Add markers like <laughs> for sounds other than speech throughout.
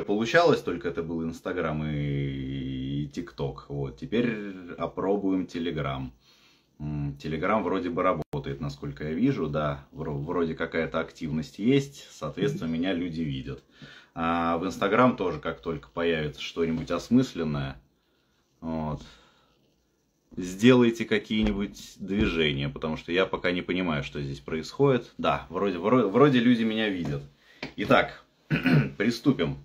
получалось, только это был Инстаграм и ТикТок. Вот, теперь опробуем Телеграм. Телеграм вроде бы работает, насколько я вижу, да, вроде какая-то активность есть, соответственно, меня люди видят. А в Инстаграм тоже, как только появится что-нибудь осмысленное, вот, сделайте какие-нибудь движения, потому что я пока не понимаю, что здесь происходит. Да, вроде, вроде, вроде люди меня видят. Итак, <clears throat> приступим.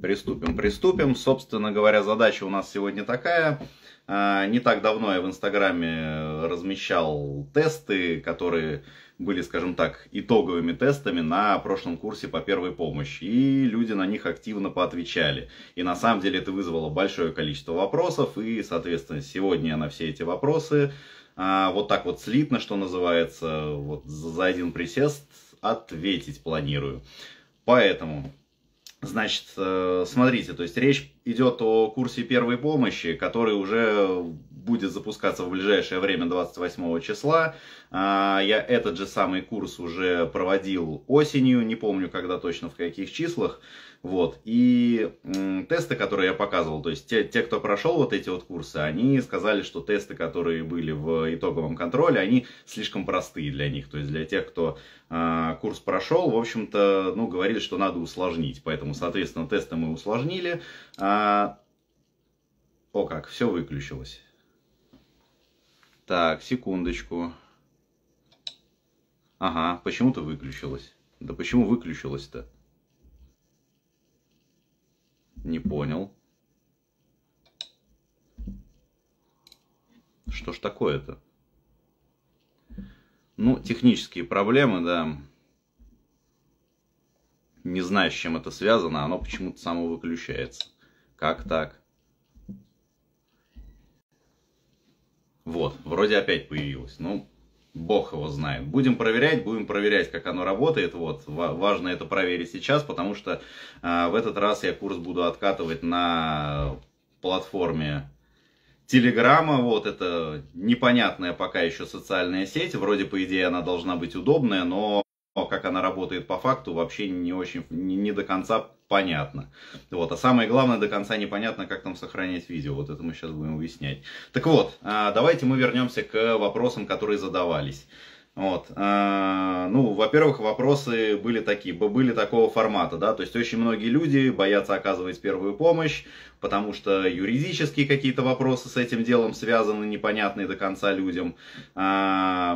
Приступим, приступим. Собственно говоря, задача у нас сегодня такая. А, не так давно я в Инстаграме размещал тесты, которые были, скажем так, итоговыми тестами на прошлом курсе по первой помощи. И люди на них активно поотвечали. И на самом деле это вызвало большое количество вопросов. И, соответственно, сегодня я на все эти вопросы а, вот так вот слитно, что называется, вот за один присест ответить планирую. Поэтому Значит, э, смотрите, то есть речь идет о курсе первой помощи, который уже будет запускаться в ближайшее время 28 числа. А, я этот же самый курс уже проводил осенью, не помню когда точно, в каких числах. Вот. И тесты, которые я показывал, то есть те, те, кто прошел вот эти вот курсы, они сказали, что тесты, которые были в итоговом контроле, они слишком простые для них. То есть для тех, кто а, курс прошел, в общем-то, ну, говорили, что надо усложнить. Поэтому, соответственно, тесты мы усложнили. А, о как, все выключилось. Так, секундочку. Ага, почему-то выключилось. Да почему выключилось-то? Не понял. Что ж такое-то? Ну, технические проблемы, да. Не знаю, с чем это связано, оно почему-то само выключается. Как так? Вот, вроде опять появилось. Ну, бог его знает. Будем проверять, будем проверять, как оно работает. Вот, важно это проверить сейчас, потому что э, в этот раз я курс буду откатывать на платформе Телеграма, вот это непонятная пока еще социальная сеть, вроде по идее она должна быть удобная, но как она работает по факту, вообще не очень, не, не до конца понятно. Вот, а самое главное, до конца непонятно, как там сохранять видео. Вот это мы сейчас будем выяснять. Так вот, а, давайте мы вернемся к вопросам, которые задавались. Вот. А, ну, во-первых, вопросы были такие, были такого формата, да, то есть очень многие люди боятся оказывать первую помощь, потому что юридические какие-то вопросы с этим делом связаны, непонятные до конца людям а,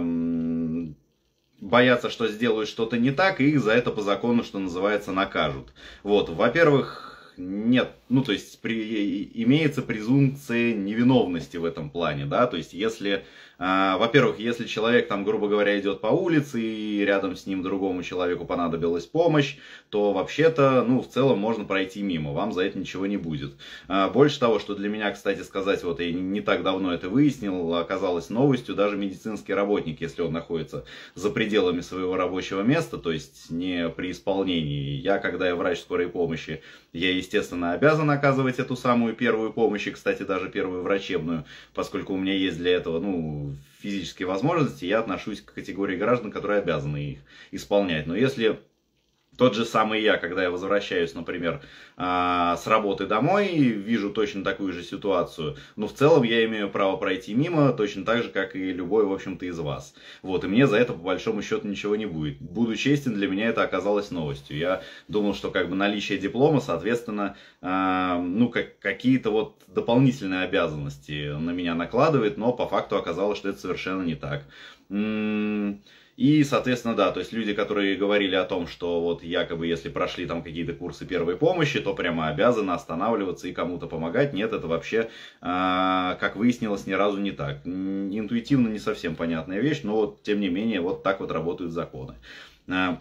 боятся, что сделают что-то не так, и их за это по закону, что называется, накажут. Вот, во-первых, нет, ну, то есть, при, имеется презумпция невиновности в этом плане, да, то есть, если а, во-первых, если человек там, грубо говоря, идет по улице и рядом с ним другому человеку понадобилась помощь, то вообще-то, ну, в целом можно пройти мимо, вам за это ничего не будет. А, больше того, что для меня, кстати сказать, вот я не так давно это выяснил, оказалось новостью, даже медицинский работник, если он находится за пределами своего рабочего места, то есть не при исполнении. Я, когда я врач скорой помощи, я, естественно, обязан оказывать эту самую первую помощь, и, кстати, даже первую врачебную, поскольку у меня есть для этого, ну, физические возможности, я отношусь к категории граждан, которые обязаны их исполнять. Но если тот же самый я, когда я возвращаюсь, например, а, с работы домой, вижу точно такую же ситуацию, но в целом я имею право пройти мимо, точно так же, как и любой, в общем-то, из вас. Вот, и мне за это, по большому счету, ничего не будет. Буду честен, для меня это оказалось новостью. Я думал, что как бы наличие диплома, соответственно, а, ну, как, какие-то вот дополнительные обязанности на меня накладывает, но по факту оказалось, что это совершенно не так. И, соответственно, да, то есть люди, которые говорили о том, что вот якобы если прошли там какие-то курсы первой помощи, то прямо обязаны останавливаться и кому-то помогать. Нет, это вообще, а, как выяснилось, ни разу не так. Интуитивно не совсем понятная вещь, но вот, тем не менее, вот так вот работают законы. А,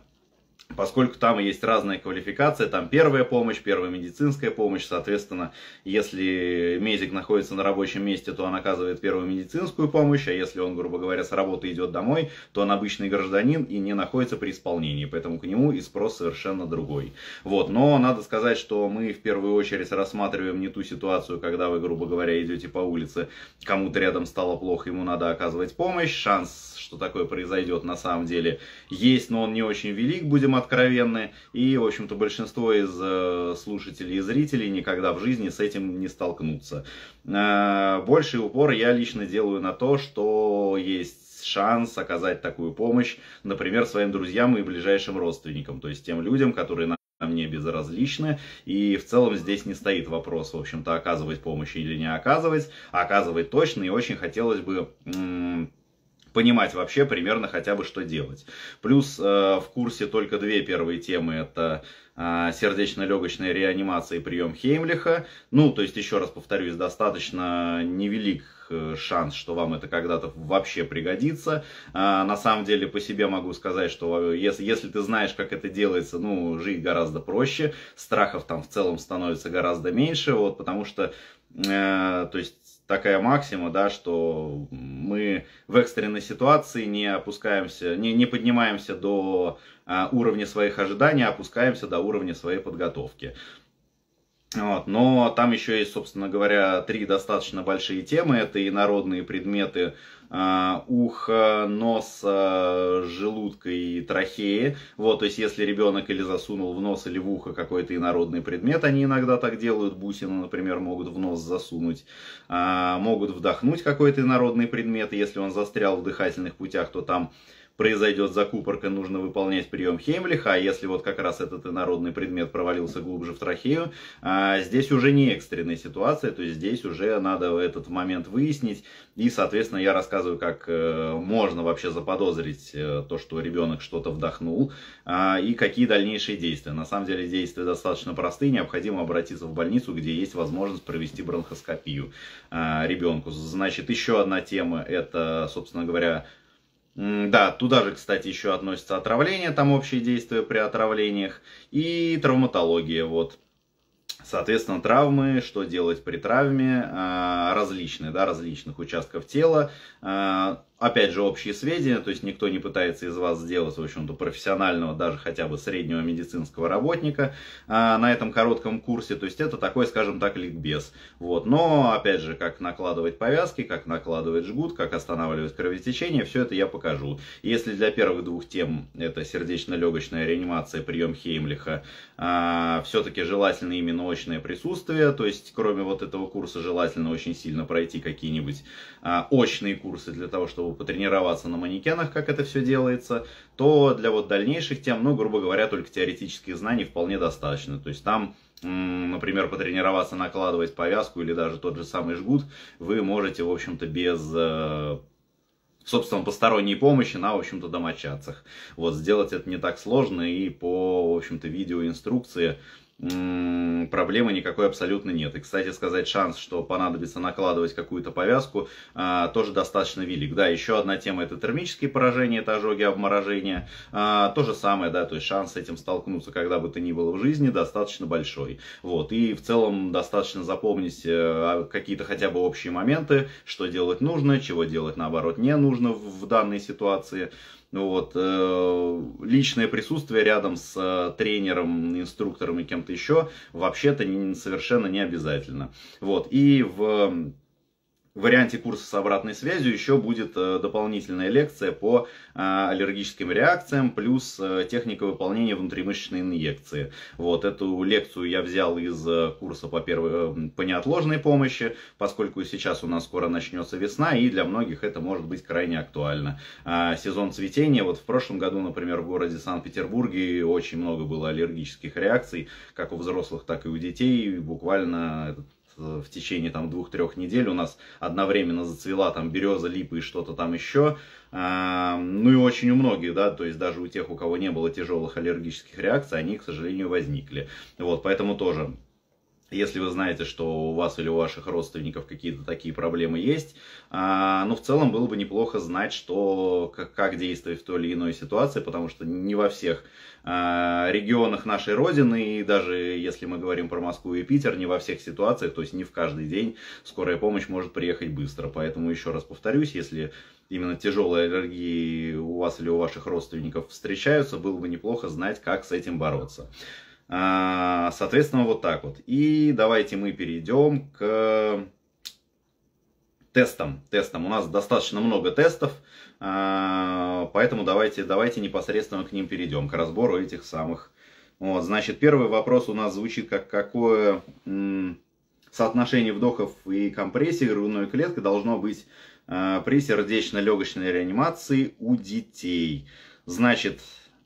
поскольку там есть разная квалификация, там первая помощь, первая медицинская помощь, соответственно, если медик находится на рабочем месте, то он оказывает первую медицинскую помощь, а если он, грубо говоря, с работы идет домой, то он обычный гражданин и не находится при исполнении, поэтому к нему и спрос совершенно другой. Вот, но надо сказать, что мы в первую очередь рассматриваем не ту ситуацию, когда вы, грубо говоря, идете по улице, кому-то рядом стало плохо, ему надо оказывать помощь, шанс, что такое произойдет на самом деле есть, но он не очень велик, будем откровенные И, в общем-то, большинство из э, слушателей и зрителей никогда в жизни с этим не столкнутся. Э, больший упор я лично делаю на то, что есть шанс оказать такую помощь, например, своим друзьям и ближайшим родственникам, то есть тем людям, которые на мне безразличны, и в целом здесь не стоит вопрос, в общем-то, оказывать помощь или не оказывать, оказывать точно, и очень хотелось бы понимать вообще примерно хотя бы, что делать. Плюс э, в курсе только две первые темы, это э, сердечно-легочная реанимация и прием Хеймлиха. Ну, то есть, еще раз повторюсь, достаточно невелик э, шанс, что вам это когда-то вообще пригодится. А, на самом деле по себе могу сказать, что э, если, если ты знаешь, как это делается, ну, жить гораздо проще, страхов там в целом становится гораздо меньше, вот, потому что, э, то есть, такая максима, да, что мы в экстренной ситуации не опускаемся, не, не поднимаемся до а, уровня своих ожиданий, а опускаемся до уровня своей подготовки. Вот. Но там еще есть, собственно говоря, три достаточно большие темы. Это и народные предметы э, а, ухо, нос, желудка и трахеи. Вот, то есть, если ребенок или засунул в нос или в ухо какой-то инородный предмет, они иногда так делают. бусины, например, могут в нос засунуть. Э, могут вдохнуть какой-то инородный предмет. если он застрял в дыхательных путях, то там произойдет закупорка, нужно выполнять прием Хеймлиха, а если вот как раз этот инородный предмет провалился глубже в трахею, а, здесь уже не экстренная ситуация, то есть здесь уже надо этот момент выяснить, и, соответственно, я рассказываю, как э, можно вообще заподозрить э, то, что ребенок что-то вдохнул, а, и какие дальнейшие действия. На самом деле действия достаточно простые, необходимо обратиться в больницу, где есть возможность провести бронхоскопию а, ребенку. Значит, еще одна тема, это, собственно говоря, да, туда же, кстати, еще относится отравление, там общие действия при отравлениях и травматология, вот. Соответственно, травмы, что делать при травме, а, различные, да, различных участков тела. А, опять же, общие сведения, то есть никто не пытается из вас сделать, в общем-то, профессионального, даже хотя бы среднего медицинского работника а, на этом коротком курсе, то есть это такой, скажем так, ликбез. Вот. Но, опять же, как накладывать повязки, как накладывать жгут, как останавливать кровотечение, все это я покажу. Если для первых двух тем, это сердечно-легочная реанимация, прием Хеймлиха, а, все-таки желательно именно очное присутствие, то есть кроме вот этого курса желательно очень сильно пройти какие-нибудь а, очные курсы для того, чтобы бы потренироваться на манекенах, как это все делается, то для вот дальнейших тем, ну, грубо говоря, только теоретических знаний вполне достаточно. То есть там например, потренироваться накладывать повязку или даже тот же самый жгут, вы можете, в общем-то, без э, собственно, посторонней помощи на, в общем-то, домочадцах. Вот, сделать это не так сложно и по, в общем-то, видеоинструкции проблемы никакой абсолютно нет. И, кстати сказать, шанс, что понадобится накладывать какую-то повязку, а, тоже достаточно велик. Да, еще одна тема это термические поражения, это ожоги, обморожения. А, то же самое, да, то есть шанс с этим столкнуться, когда бы то ни было в жизни, достаточно большой. Вот, и в целом достаточно запомнить э, а, какие-то хотя бы общие моменты, что делать нужно, чего делать наоборот не нужно в данной ситуации. Ну вот, э, личное присутствие рядом с э, тренером, инструктором и кем-то еще вообще-то совершенно не обязательно. Вот, и в в варианте курса с обратной связью еще будет э, дополнительная лекция по э, аллергическим реакциям, плюс э, техника выполнения внутримышечной инъекции. Вот, эту лекцию я взял из курса по, первой, по неотложной помощи, поскольку сейчас у нас скоро начнется весна, и для многих это может быть крайне актуально. А, сезон цветения, вот в прошлом году, например, в городе Санкт-Петербурге очень много было аллергических реакций, как у взрослых, так и у детей, буквально Э, в течение там двух-трех недель. У нас одновременно зацвела там береза, липа и что-то там еще. А, ну и очень у многих, да, то есть даже у тех, у кого не было тяжелых аллергических реакций, они, к сожалению, возникли. Вот, поэтому тоже если вы знаете, что у вас или у ваших родственников какие-то такие проблемы есть. А, но ну, в целом было бы неплохо знать, что, как, действовать в той или иной ситуации, потому что не во всех а, регионах нашей Родины, и даже если мы говорим про Москву и Питер, не во всех ситуациях, то есть не в каждый день скорая помощь может приехать быстро. Поэтому еще раз повторюсь, если именно тяжелые аллергии у вас или у ваших родственников встречаются, было бы неплохо знать, как с этим бороться. А, соответственно, вот так вот. И давайте мы перейдем к тестам. тестам. У нас достаточно много тестов, а, поэтому давайте, давайте непосредственно к ним перейдем, к разбору этих самых. Вот, значит, первый вопрос у нас звучит как какое соотношение вдохов и компрессии грудной клетки должно быть а, при сердечно-легочной реанимации у детей. Значит,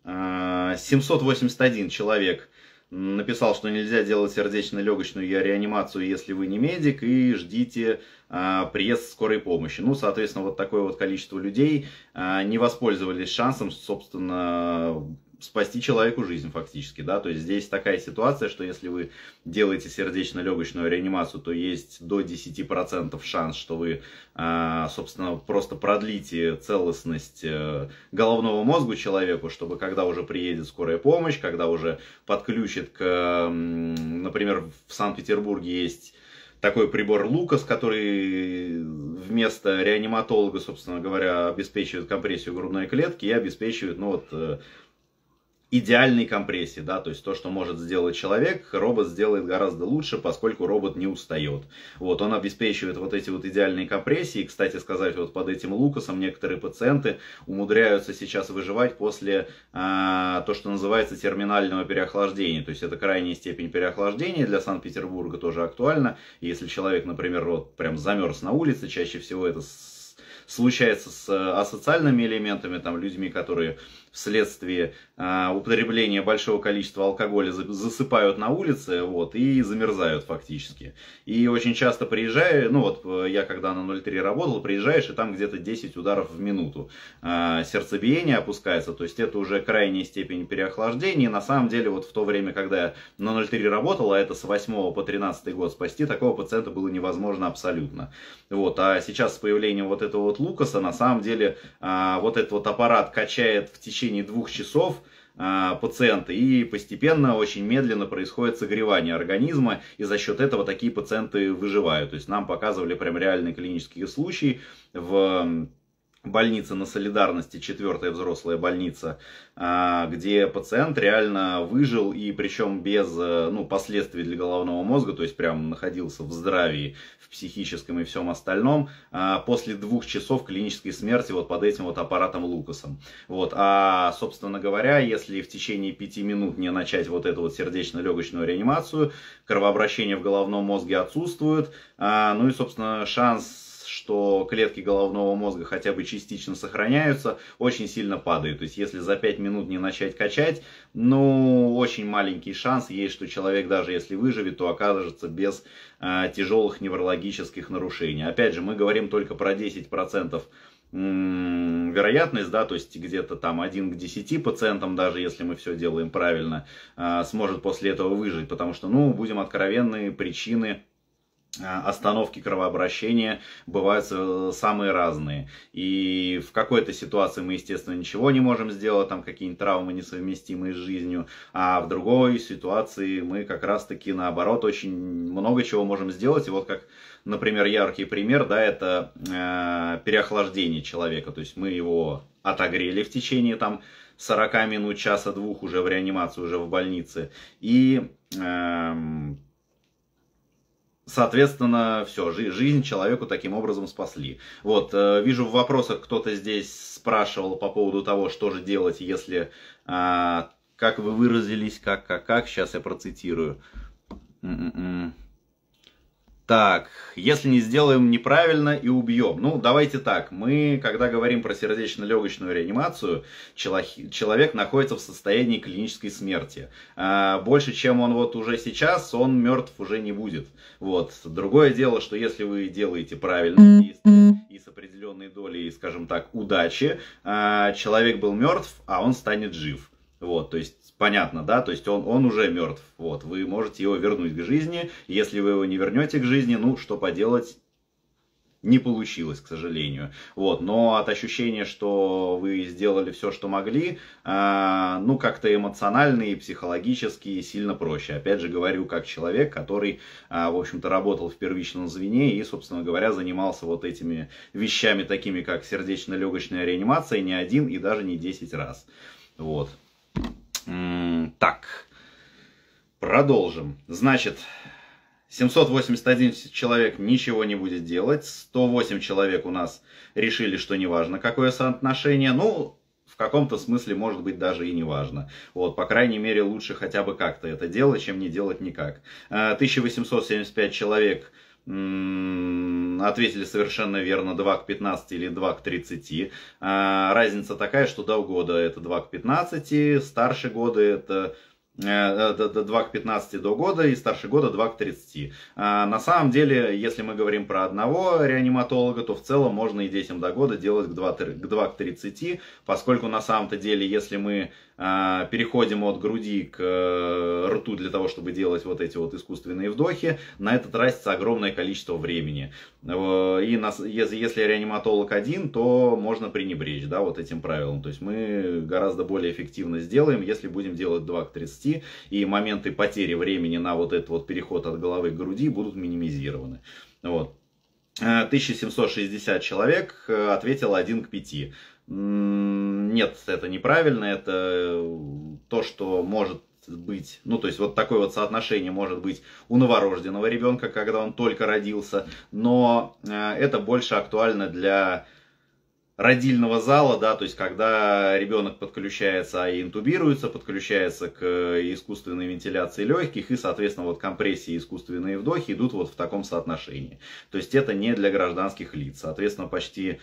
781 человек написал, что нельзя делать сердечно-легочную реанимацию, если вы не медик, и ждите а, приезд скорой помощи. Ну, соответственно, вот такое вот количество людей а, не воспользовались шансом, собственно, спасти человеку жизнь фактически, да, то есть здесь такая ситуация, что если вы делаете сердечно-легочную реанимацию, то есть до 10% шанс, что вы, а, собственно, просто продлите целостность э, головного мозга человеку, чтобы когда уже приедет скорая помощь, когда уже подключит к, например, в Санкт-Петербурге есть такой прибор Лукас, который вместо реаниматолога, собственно говоря, обеспечивает компрессию грудной клетки и обеспечивает, ну вот, э, идеальной компрессии, да, то есть то, что может сделать человек, робот сделает гораздо лучше, поскольку робот не устает. Вот, он обеспечивает вот эти вот идеальные компрессии, кстати сказать, вот под этим Лукасом некоторые пациенты умудряются сейчас выживать после а, то, что называется терминального переохлаждения, то есть это крайняя степень переохлаждения, для Санкт-Петербурга тоже актуально, если человек, например, вот прям замерз на улице, чаще всего это случается с асоциальными элементами, там, людьми, которые вследствие а, употребления большого количества алкоголя засыпают на улице вот, и замерзают фактически. И очень часто приезжаю, ну вот э, я когда на 0,3 работал, приезжаешь и там где-то 10 ударов в минуту. А, сердцебиение опускается, то есть это уже крайняя степень переохлаждения. И на самом деле вот в то время, когда я на 0,3 работал, а это с 8 по 13 год, спасти такого пациента было невозможно абсолютно. Вот, а сейчас с появлением вот этого вот Лукаса, на самом деле а, вот этот вот аппарат качает в течение течение двух часов а, пациенты и постепенно, очень медленно происходит согревание организма, и за счет этого такие пациенты выживают. То есть нам показывали прям реальные клинические случаи в больница на солидарности, четвертая взрослая больница, а, где пациент реально выжил и причем без э, ну, последствий для головного мозга, то есть прям находился в здравии, в психическом и всем остальном, а, после двух часов клинической смерти вот под этим вот аппаратом Лукасом. Вот. А, собственно говоря, если в течение пяти минут не начать вот эту вот сердечно-легочную реанимацию, кровообращение в головном мозге отсутствует, а, ну и, собственно, шанс что клетки головного мозга хотя бы частично сохраняются, очень сильно падают. То есть если за 5 минут не начать качать, ну, очень маленький шанс есть, что человек даже если выживет, то окажется без э, тяжелых неврологических нарушений. Опять же, мы говорим только про 10% вероятность, да, то есть где-то там 1 к 10 пациентам, даже если мы все делаем правильно, а, сможет после этого выжить, потому что, ну, будем откровенны, причины а, остановки кровообращения бывают э, самые разные. И в какой-то ситуации мы, естественно, ничего не можем сделать, там какие-нибудь травмы несовместимые с жизнью, а в другой ситуации мы как раз-таки наоборот очень много чего можем сделать. И вот как, например, яркий пример, да, это э, переохлаждение человека. То есть мы его отогрели в течение там 40 минут, часа-двух уже в реанимации, уже в больнице. И э, соответственно, все, жизнь человеку таким образом спасли. Вот, э, вижу в вопросах кто-то здесь спрашивал по поводу того, что же делать, если, а, как вы выразились, как, как, как, сейчас я процитирую. М -м -м. Так, если не сделаем неправильно и убьем. Ну, давайте так. Мы, когда говорим про сердечно-легочную реанимацию, человек находится в состоянии клинической смерти. А, больше, чем он вот уже сейчас, он мертв уже не будет. Вот. Другое дело, что если вы делаете правильные действия и с определенной долей, скажем так, удачи, а, человек был мертв, а он станет жив. Вот, то есть понятно, да, то есть он, он уже мертв, вот, вы можете его вернуть к жизни, если вы его не вернете к жизни, ну, что поделать, не получилось, к сожалению. Вот, но от ощущения, что вы сделали все, что могли, э, ну, как-то эмоционально и психологически сильно проще. Опять же, говорю, как человек, который, э, в общем-то, работал в первичном звене и, собственно говоря, занимался вот этими вещами, такими как сердечно-легочная реанимация, не один и даже не десять раз. Вот. Так, продолжим. Значит, 781 человек ничего не будет делать, 108 человек у нас решили, что неважно, какое соотношение, ну, в каком-то смысле, может быть, даже и неважно. Вот, по крайней мере, лучше хотя бы как-то это делать, чем не делать никак. 1875 э, человек ответили совершенно верно 2 к 15 или 2 к 30. А, разница такая, что до года это 2 к 15, старше года это 2 э, к 15 до года и старше года 2 к 30. А, на самом деле, если мы говорим про одного реаниматолога, то в целом можно и детям до года делать к 2 к, 2 к 30, поскольку на самом-то деле, если мы а, переходим от груди к э, рту для того, чтобы делать вот эти вот искусственные вдохи, на это тратится огромное количество времени. И на, если реаниматолог один, то можно пренебречь да, вот этим правилом. То есть мы гораздо более эффективно сделаем, если будем делать 2 к 30, и моменты потери времени на вот этот вот переход от головы к груди будут минимизированы. Вот. 1760 э, человек э, ответило 1 к 5. Нет, это неправильно, это э, то, что может быть, ну то есть вот такое вот соотношение может быть у новорожденного ребенка, когда он только родился, но э, это больше актуально для родильного зала, да, то есть когда ребенок подключается, а и интубируется, подключается к э, искусственной вентиляции легких и, соответственно, вот компрессии и искусственные вдохи идут вот в таком соотношении. То есть это не для гражданских лиц. Соответственно, почти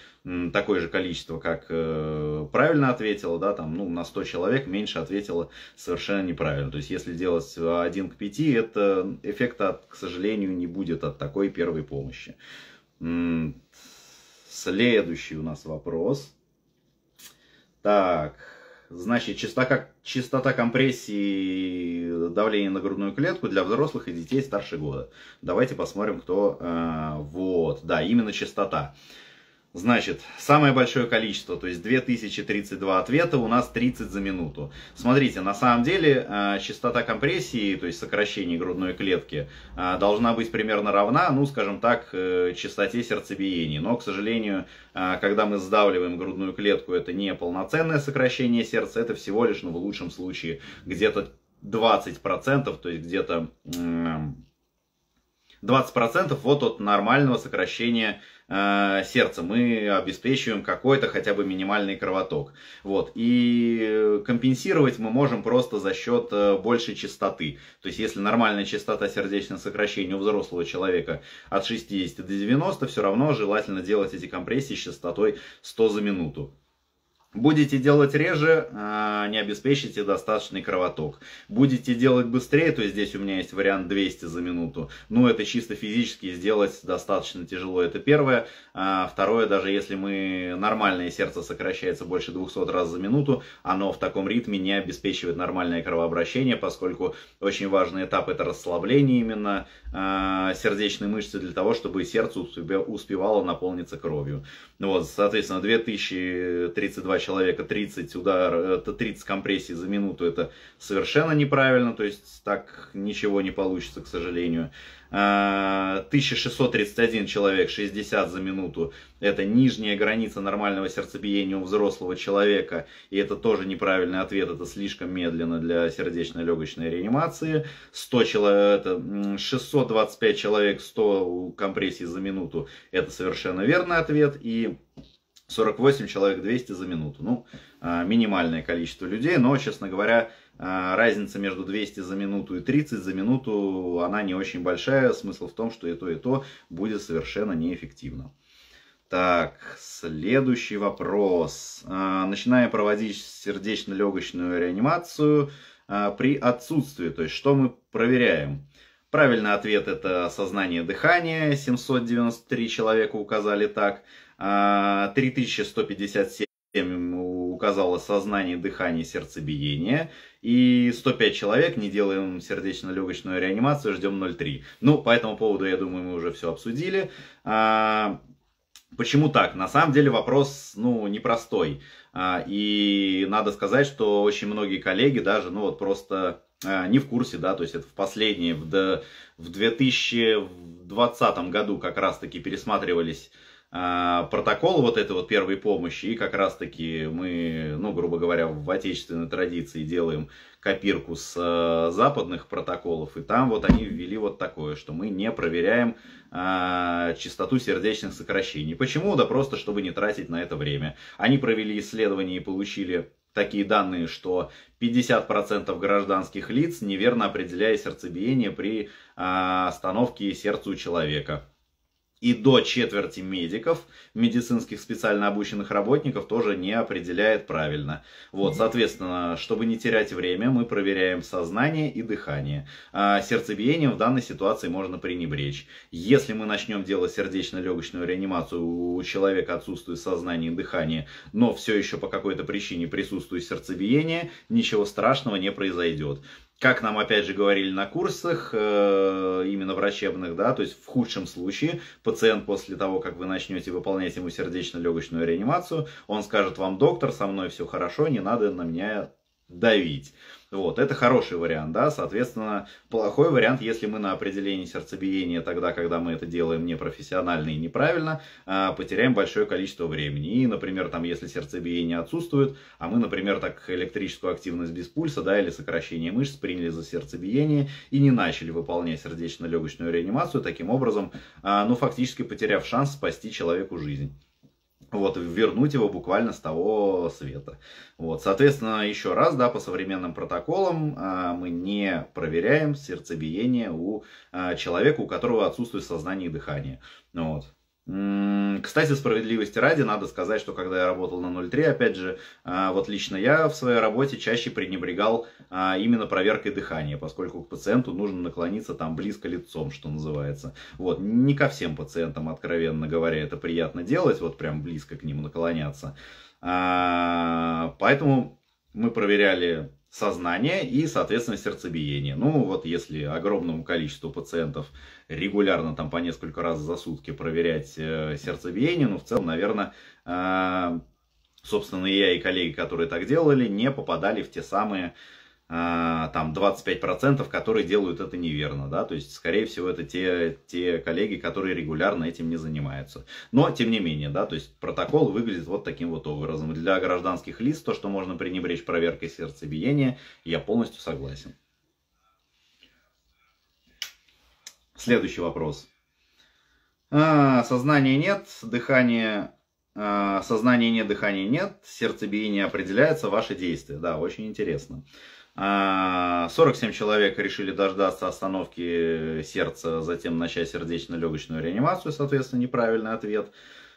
такое же количество, как э, правильно ответило, да, там, ну, на 100 человек меньше ответило совершенно неправильно. То есть если делать 1 э, к 5, это эффекта, к сожалению, не будет от такой первой помощи. Следующий у нас вопрос. Так, значит, частота, частота компрессии давления на грудную клетку для взрослых и детей старше года. Давайте посмотрим, кто... Э, вот, да, именно частота. Значит, самое большое количество, то есть 2032 ответа, у нас 30 за минуту. Смотрите, на самом деле э, частота компрессии, то есть сокращение грудной клетки, э, должна быть примерно равна, ну, скажем так, э, частоте сердцебиения. Но, к сожалению, когда мы сдавливаем грудную клетку, это не полноценное сокращение сердца, это всего лишь, ну, в лучшем случае, где-то 20%, то есть где-то 20% вот от нормального сокращения э, сердца мы обеспечиваем какой-то хотя бы минимальный кровоток. Вот. И компенсировать мы можем просто за счет э, большей частоты. То есть если нормальная частота сердечного сокращения у взрослого человека от 60 до 90, все равно желательно делать эти компрессии с частотой 100 за минуту. Будете делать реже, а, не обеспечите достаточный кровоток. Будете делать быстрее, то есть здесь у меня есть вариант 200 за минуту. Но ну, это чисто физически сделать достаточно тяжело, это первое. А, второе, даже если мы нормальное сердце сокращается больше 200 раз за минуту, оно в таком ритме не обеспечивает нормальное кровообращение, поскольку очень важный этап это расслабление именно а, сердечной мышцы для того, чтобы сердце успевало наполниться кровью. вот, соответственно, 2032 человека 30 удар, 30 компрессий за минуту, это совершенно неправильно, то есть так ничего не получится, к сожалению. 1631 а, человек, 60 за минуту, это нижняя граница нормального сердцебиения у взрослого человека, и это тоже неправильный ответ, это слишком медленно для сердечно-легочной реанимации. 100 человек, это 625 человек, 100 компрессий за минуту, это совершенно верный ответ, и 48 человек 200 за минуту. Ну, а, минимальное количество людей, но, честно говоря, а, разница между 200 за минуту и 30 за минуту, она не очень большая. Смысл в том, что и то, и то будет совершенно неэффективно. Так, следующий вопрос. А, начиная проводить сердечно-легочную реанимацию при отсутствии, то есть что мы проверяем? Правильный ответ это сознание дыхания, 793 человека указали так. 3157 а, указало сознание, дыхание, сердцебиение. И 105 человек, не делаем сердечно-легочную реанимацию, ждем 0,3. Ну, по этому поводу, я думаю, мы уже все обсудили. А, почему так? На самом деле вопрос, ну, непростой. А, и надо сказать, что очень многие коллеги даже, ну, вот просто не в курсе, да, то есть это в последние, в 2020 году как раз-таки пересматривались а, протокол вот этой вот первой помощи, и как раз-таки мы, ну, грубо говоря, в отечественной традиции делаем копирку с э, западных протоколов, и там вот они ввели вот такое, что мы не проверяем э, частоту сердечных сокращений. Почему? Да просто, чтобы не тратить на это время. Они провели исследование и получили такие данные, что 50% гражданских лиц неверно определяя сердцебиение при э, остановке сердца у человека и до четверти медиков, медицинских специально обученных работников, тоже не определяет правильно. Вот, соответственно, чтобы не терять время, мы проверяем сознание и дыхание. А сердцебиением в данной ситуации можно пренебречь. Если мы начнем делать сердечно-легочную реанимацию, у человека отсутствует сознание и дыхание, но все еще по какой-то причине присутствует сердцебиение, ничего страшного не произойдет как нам опять же говорили на курсах, э, именно врачебных, да, то есть в худшем случае пациент после того, как вы начнете выполнять ему сердечно-легочную реанимацию, он скажет вам, доктор, со мной все хорошо, не надо на меня давить. Вот, это хороший вариант, да, соответственно, плохой вариант, если мы на определении сердцебиения тогда, когда мы это делаем непрофессионально и неправильно, а, потеряем большое количество времени. И, например, там, если сердцебиение отсутствует, а мы, например, так электрическую активность без пульса, да, или сокращение мышц приняли за сердцебиение и не начали выполнять сердечно-легочную реанимацию, таким образом, а, ну, фактически потеряв шанс спасти человеку жизнь вот, вернуть его буквально с того света. Вот, соответственно, еще раз, да, по современным протоколам э, мы не проверяем сердцебиение у э, человека, у которого отсутствует сознание и дыхание. Вот. Кстати, справедливости ради, надо сказать, что когда я работал на 0.3, опять же, а, вот лично я в своей работе чаще пренебрегал а, именно проверкой дыхания, поскольку к пациенту нужно наклониться там близко лицом, что называется. Вот, не ко всем пациентам, откровенно говоря, это приятно делать, вот прям близко к ним наклоняться. А, поэтому мы проверяли сознание и, соответственно, сердцебиение. Ну, вот если огромному количеству пациентов регулярно, там, по несколько раз за сутки проверять э, сердцебиение, ну, в целом, наверное, э, собственно, я и коллеги, которые так делали, не попадали в те самые а, там 25%, которые делают это неверно, да, то есть, скорее всего, это те, те коллеги, которые регулярно этим не занимаются. Но, тем не менее, да, то есть, протокол выглядит вот таким вот образом. Для гражданских лиц то, что можно пренебречь проверкой сердцебиения, я полностью согласен. Следующий вопрос. А, сознание нет, дыхание а, сознание нет, дыхания нет, сердцебиение определяется, ваши действия. Да, очень интересно. 47 а, человек решили дождаться остановки сердца, затем начать сердечно-легочную реанимацию, соответственно, неправильный ответ.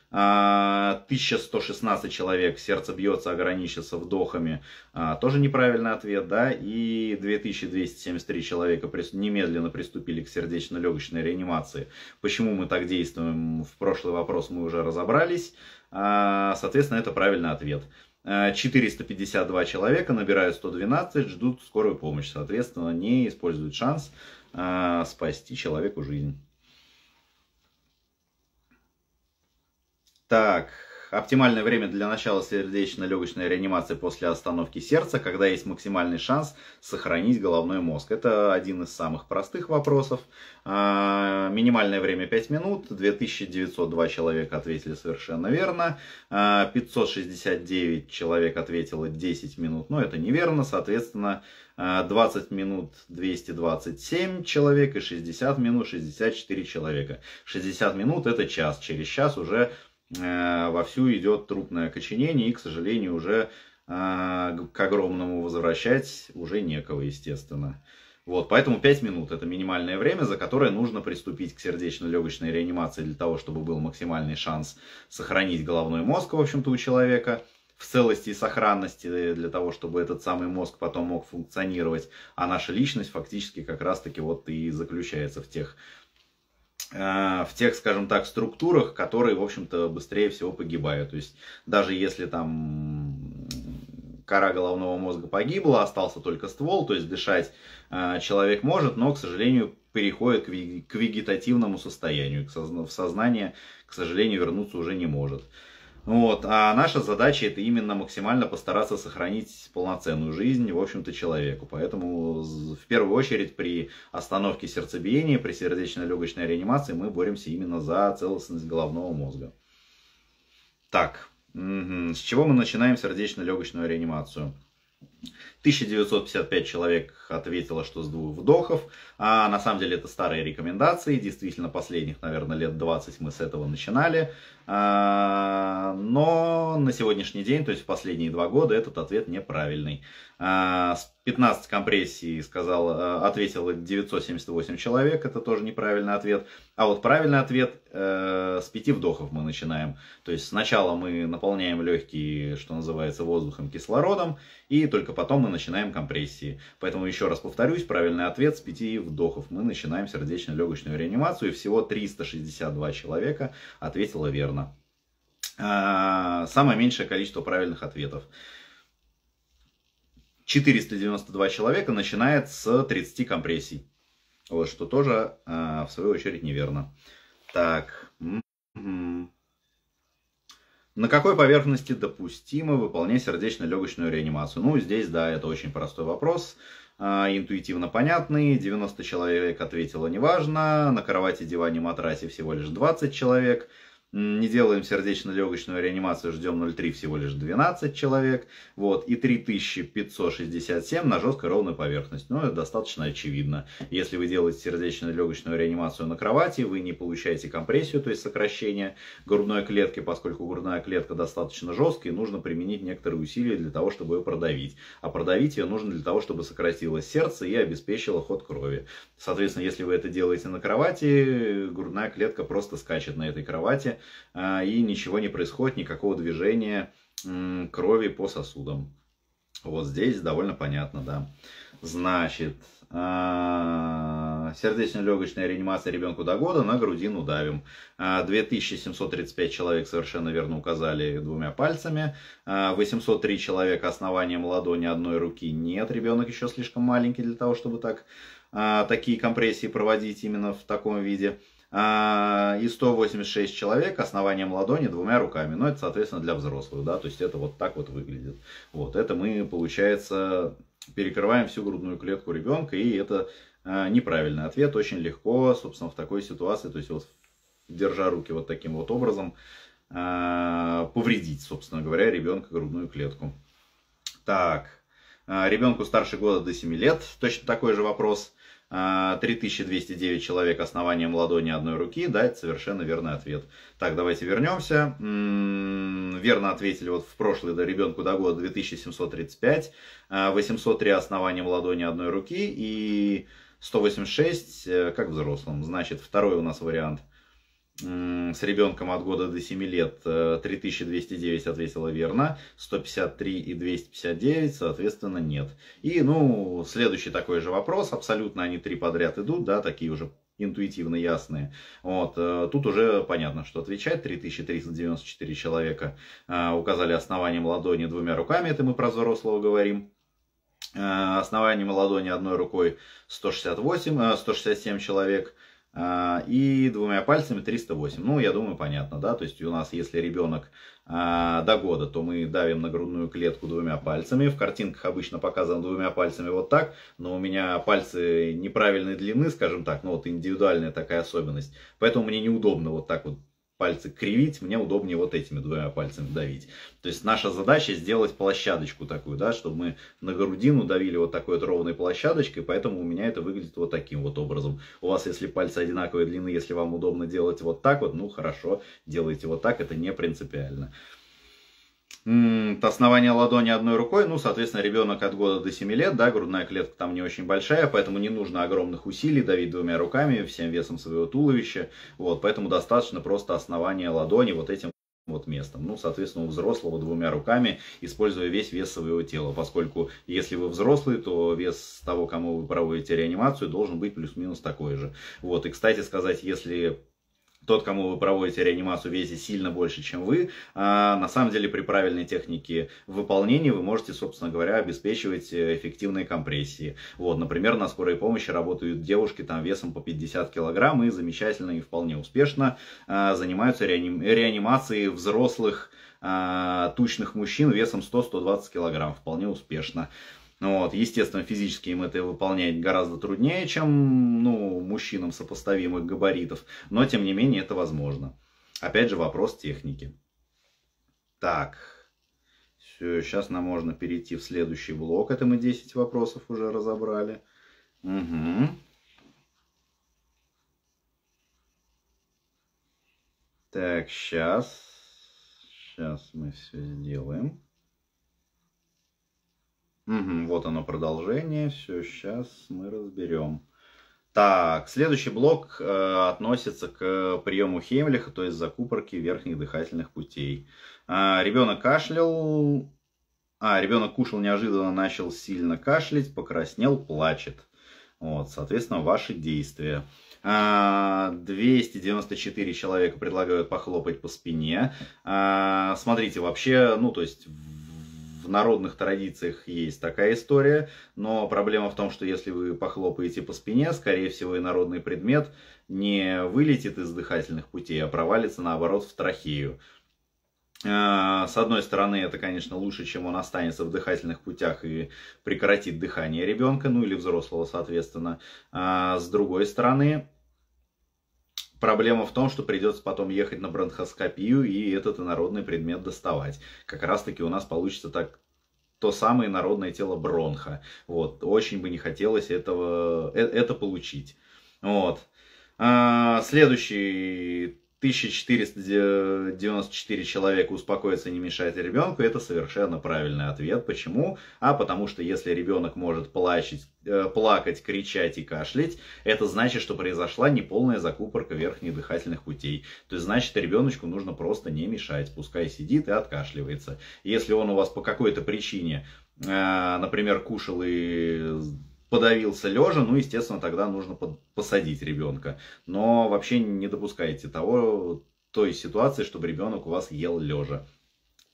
1116 а, человек, сердце бьется, ограничится вдохами, а, тоже неправильный ответ, да, и 2273 человека немедленно приступили к сердечно-легочной реанимации. Почему мы так действуем, в прошлый вопрос мы уже разобрались, соответственно, это правильный ответ. 452 э, человека набирают 112, ждут скорую помощь. Соответственно, не используют шанс э, спасти человеку жизнь. Так, оптимальное время для начала сердечно-легочной реанимации после остановки сердца, когда есть максимальный шанс сохранить головной мозг. Это один из самых простых вопросов. А, минимальное время 5 минут. 2902 человека ответили совершенно верно. 569 а, человек ответило 10 минут, но это неверно. Соответственно, 20 а, минут 227 человек и 60 минут 64 человека. 60 минут это час. Через час уже Э, вовсю идет трупное коченение, и, к сожалению, уже э, к огромному возвращать уже некого, естественно. Вот, поэтому 5 минут это минимальное время, за которое нужно приступить к сердечно-легочной реанимации для того, чтобы был максимальный шанс сохранить головной мозг, в общем-то, у человека в целости и сохранности э, для того, чтобы этот самый мозг потом мог функционировать, а наша личность фактически как раз-таки вот и заключается в тех Э, в тех, скажем так, структурах, которые, в общем-то, быстрее всего погибают. То есть, даже если там кора головного мозга погибла, остался только ствол, то есть дышать э, человек может, но, к сожалению, переходит к, вегетативному состоянию, к созна в сознание, к сожалению, вернуться уже не может. Вот. А наша задача это именно максимально постараться сохранить полноценную жизнь, в общем-то, человеку. Поэтому в первую очередь при остановке сердцебиения, при сердечно-легочной реанимации мы боремся именно за целостность головного мозга. Так, угу. с чего мы начинаем сердечно-легочную реанимацию? 1955 человек ответило, что с двух вдохов. А на самом деле это старые рекомендации. Действительно, последних, наверное, лет 20 мы с этого начинали. А, но на сегодняшний день, то есть в последние два года, этот ответ неправильный. А, с 15 компрессий сказал, э, ответило 978 человек, это тоже неправильный ответ. А вот правильный ответ э, с 5 вдохов мы начинаем. То есть сначала мы наполняем легкие, что называется, воздухом, кислородом, и только только потом мы начинаем компрессии. Поэтому еще раз повторюсь, правильный ответ с 5 вдохов. Мы начинаем сердечно-легочную реанимацию, и всего 362 человека ответило верно. А, самое меньшее количество правильных ответов. 492 человека начинает с 30 компрессий. Вот, что тоже, а, в свою очередь, неверно. Так. Mm-hmm. На какой поверхности допустимо выполнять сердечно-легочную реанимацию? Ну, здесь, да, это очень простой вопрос, а, интуитивно понятный. 90 человек ответило неважно, на кровати, диване, матрасе всего лишь 20 человек – не делаем сердечно-легочную реанимацию, ждем 0,3 всего лишь 12 человек, вот, и 3567 на жесткой ровной поверхности. Ну, это достаточно очевидно. Если вы делаете сердечно-легочную реанимацию на кровати, вы не получаете компрессию, то есть сокращение грудной клетки, поскольку грудная клетка достаточно жесткая, нужно применить некоторые усилия для того, чтобы ее продавить. А продавить ее нужно для того, чтобы сократилось сердце и обеспечило ход крови. Соответственно, если вы это делаете на кровати, грудная клетка просто скачет на этой кровати, а, и ничего не происходит, никакого движения крови по сосудам. Вот здесь довольно понятно, да. Значит, а, сердечно-легочная реанимация ребенку до года, на грудину давим. 2735 а, человек совершенно верно указали двумя пальцами. 803 человека основанием ладони одной руки нет. Ребенок еще слишком маленький для того, чтобы так, такие компрессии проводить именно в таком виде. А, и 186 человек основанием ладони двумя руками. Но ну, это, соответственно, для взрослых, да, то есть это вот так вот выглядит. Вот, это мы, получается, перекрываем всю грудную клетку ребенка, и это а, неправильный ответ. Очень легко, собственно, в такой ситуации, то есть вот держа руки вот таким вот образом, а, повредить, собственно говоря, ребенка грудную клетку. Так, ребенку старше года до 7 лет, точно такой же вопрос – 3209 а, человек основанием ладони одной руки, да, это совершенно верный ответ. Так, давайте вернемся. верно ответили вот в прошлый да, ребенку до года 2735, 803 а, основанием ладони одной руки и 186 э, как взрослым. Значит, второй у нас вариант – с ребенком от года до 7 лет 3209 э, ответила верно, 153 и 259, соответственно, нет. И, ну, следующий такой же вопрос, абсолютно они три подряд идут, да, такие уже интуитивно ясные. Вот, э, тут уже понятно, что отвечать. 3394 человека э, указали основанием ладони двумя руками, это мы про взрослого говорим. Основанием ладони одной рукой 168, 167 человек – а, и двумя пальцами 308. Ну, я думаю, понятно, да, то есть у нас, если ребенок а, до года, то мы давим на грудную клетку двумя пальцами, в картинках обычно показано двумя пальцами вот так, но у меня пальцы неправильной длины, скажем так, ну вот индивидуальная такая особенность, поэтому мне неудобно вот так вот пальцы кривить, мне удобнее вот этими двумя пальцами давить. То есть наша задача сделать площадочку такую, да, чтобы мы на грудину давили вот такой вот ровной площадочкой, поэтому у меня это выглядит вот таким вот образом. У вас, если пальцы одинаковой длины, если вам удобно делать вот так вот, ну хорошо, делайте вот так, это не принципиально основание ладони одной рукой, ну, соответственно, ребенок от года до 7 лет, да, грудная клетка там не очень большая, поэтому не нужно огромных усилий давить двумя руками, всем весом своего туловища, вот, поэтому достаточно просто основания ладони вот этим вот местом. Ну, соответственно, у взрослого двумя руками, используя весь вес своего тела, поскольку если вы взрослый, то вес того, кому вы проводите реанимацию, должен быть плюс-минус такой же. Вот, и, кстати сказать, если тот, кому вы проводите реанимацию, весит сильно больше, чем вы. А на самом деле при правильной технике выполнения вы можете, собственно говоря, обеспечивать э, эффективные компрессии. Вот, например, на скорой помощи работают девушки там весом по 50 килограмм и замечательно и вполне успешно а, занимаются реаним... реанимацией взрослых а, тучных мужчин весом 100-120 килограмм. Вполне успешно. Ну вот. Естественно, физически им это выполнять гораздо труднее, чем ну, мужчинам сопоставимых габаритов, но тем не менее это возможно. Опять же вопрос техники. Так, все, сейчас нам можно перейти в следующий блок. Это мы 10 вопросов уже разобрали. Угу. Так, сейчас. Сейчас мы все сделаем. Угу, вот оно продолжение. Все, сейчас мы разберем. Так, следующий блок э, относится к приему Хемлиха, то есть закупорке верхних дыхательных путей. А, ребенок кашлял, а ребенок кушал неожиданно, начал сильно кашлять, покраснел, плачет. Вот, соответственно, ваши действия. 294 а, человека предлагают похлопать по спине. А, смотрите, вообще, ну, то есть в народных традициях есть такая история, но проблема в том, что если вы похлопаете по спине, скорее всего и народный предмет не вылетит из дыхательных путей, а провалится наоборот в трахею. А, с одной стороны, это, конечно, лучше, чем он останется в дыхательных путях и прекратит дыхание ребенка, ну или взрослого, соответственно. А, с другой стороны, Проблема в том, что придется потом ехать на бронхоскопию и этот инородный предмет доставать. Как раз таки у нас получится так, то самое народное тело бронха. Вот, очень бы не хотелось этого, э, это получить. Вот. А, следующий 1494 человека успокоиться не мешает ребенку, это совершенно правильный ответ. Почему? А потому что если ребенок может плачить, э, плакать, кричать и кашлять, это значит, что произошла неполная закупорка верхних дыхательных путей. То есть, значит, ребеночку нужно просто не мешать, пускай сидит и откашливается. Если он у вас по какой-то причине, э, например, кушал и подавился лежа, ну, естественно, тогда нужно под, посадить ребенка. Но вообще не допускайте того, той ситуации, чтобы ребенок у вас ел лежа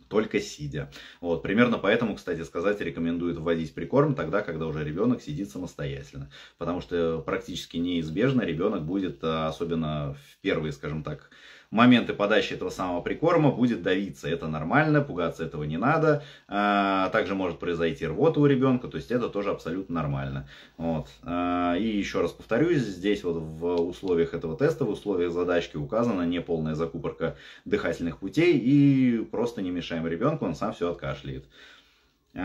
только сидя. Вот, примерно поэтому, кстати сказать, рекомендуют вводить прикорм тогда, когда уже ребенок сидит самостоятельно. Потому что практически неизбежно ребенок будет, а, особенно в первые, скажем так, моменты подачи этого самого прикорма будет давиться. Это нормально, пугаться этого не надо. А, также может произойти рвота у ребенка, то есть это тоже абсолютно нормально. Вот. А, и еще раз повторюсь, здесь вот в условиях этого теста, в условиях задачки указана неполная закупорка дыхательных путей и просто не мешаем ребенку, он сам все откашляет. Э,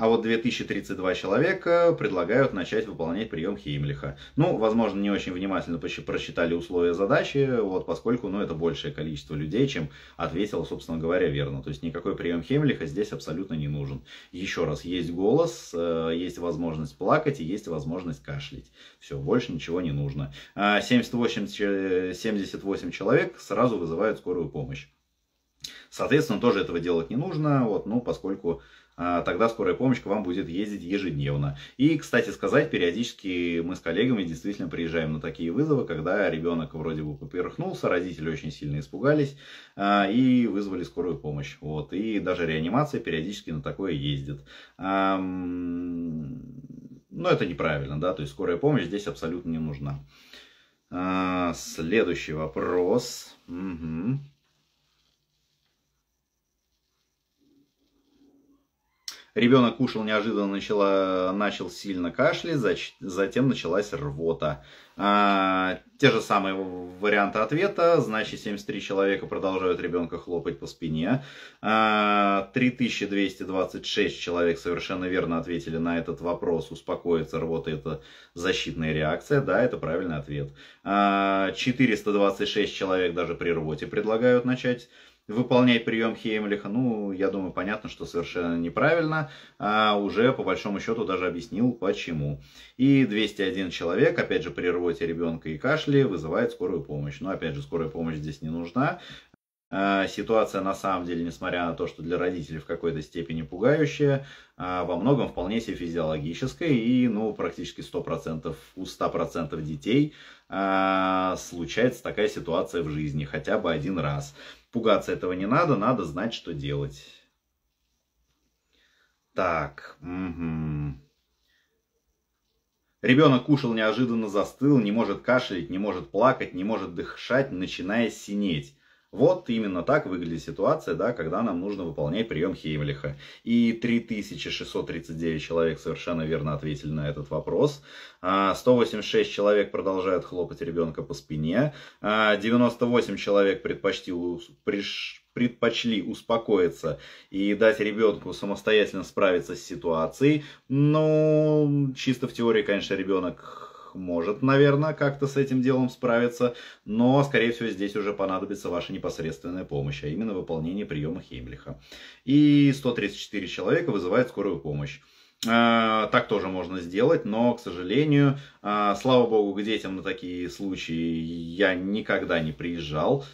а вот 2032 человека предлагают начать выполнять прием Хеймлиха. Ну, возможно, не очень внимательно просчитали условия задачи, вот, поскольку ну, это большее количество людей, чем ответило, собственно говоря, верно. То есть никакой прием Хеймлиха здесь абсолютно не нужен. Еще раз, есть голос, э, есть возможность плакать и есть возможность кашлять. Все, больше ничего не нужно. 78, э, 78 человек сразу вызывают скорую помощь. Соответственно, тоже этого делать не нужно, вот, ну, поскольку а, тогда скорая помощь к вам будет ездить ежедневно. И, кстати сказать, периодически мы с коллегами действительно приезжаем на такие вызовы, когда ребенок вроде бы поперхнулся, родители очень сильно испугались а, и вызвали скорую помощь. Вот. И даже реанимация периодически на такое ездит. А, Но ну, это неправильно, да, то есть скорая помощь здесь абсолютно не нужна. Следующий вопрос. Угу. Ребенок кушал неожиданно, начала, начал сильно кашлять, зач, затем началась рвота. А, те же самые варианты ответа. Значит, 73 человека продолжают ребенка хлопать по спине. А, 3226 человек совершенно верно ответили на этот вопрос. Успокоиться, рвота это защитная реакция. Да, это правильный ответ. А, 426 человек даже при рвоте предлагают начать выполнять прием Хеймлиха, ну, я думаю, понятно, что совершенно неправильно, а уже по большому счету даже объяснил почему. И 201 человек, опять же, при рвоте ребенка и кашле вызывает скорую помощь. Но, опять же, скорая помощь здесь не нужна. А, ситуация, на самом деле, несмотря на то, что для родителей в какой-то степени пугающая, а во многом вполне себе физиологическая, и ну, практически 100%, у 100% детей а, случается такая ситуация в жизни хотя бы один раз пугаться этого не надо, надо знать, что делать. Так, угу. Ребенок кушал неожиданно застыл, не может кашлять, не может плакать, не может дышать, начиная синеть. Вот именно так выглядит ситуация, да, когда нам нужно выполнять прием Хеймлиха. И 3639 человек совершенно верно ответили на этот вопрос. 186 а, человек продолжают хлопать ребенка по спине. 98 а, человек предпочтил, приш, предпочли успокоиться и дать ребенку самостоятельно справиться с ситуацией. Но ну, чисто в теории, конечно, ребенок может, наверное, как-то с этим делом справиться, но, скорее всего, здесь уже понадобится ваша непосредственная помощь, а именно выполнение приема Хеймлиха. И 134 человека вызывает скорую помощь. А, так тоже можно сделать, но, к сожалению, а, слава богу, к детям на такие случаи я никогда не приезжал.